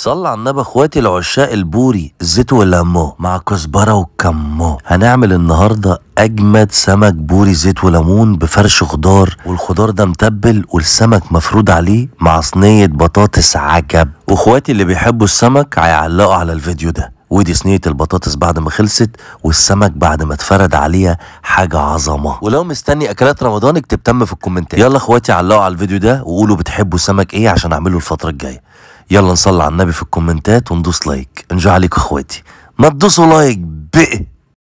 صلى على النبي اخواتي العشاق البوري زيت والليمون مع كزبره وكمون هنعمل النهارده اجمد سمك بوري زيت وليمون بفرش خضار والخضار ده متبل والسمك مفرود عليه مع صينيه بطاطس عجب واخواتي اللي بيحبوا السمك هيعلقوا على الفيديو ده ودي صينيه البطاطس بعد ما خلصت والسمك بعد ما اتفرد عليها حاجه عظمه ولو مستني اكلات رمضان اكتب تم في الكومنتات يلا اخواتي علقوا على الفيديو ده وقولوا بتحبوا سمك ايه عشان اعمله الفتره الجايه يلا نصلي على النبي في الكومنتات وندوس لايك انجو عليكم اخواتي ما تدوسوا لايك بقى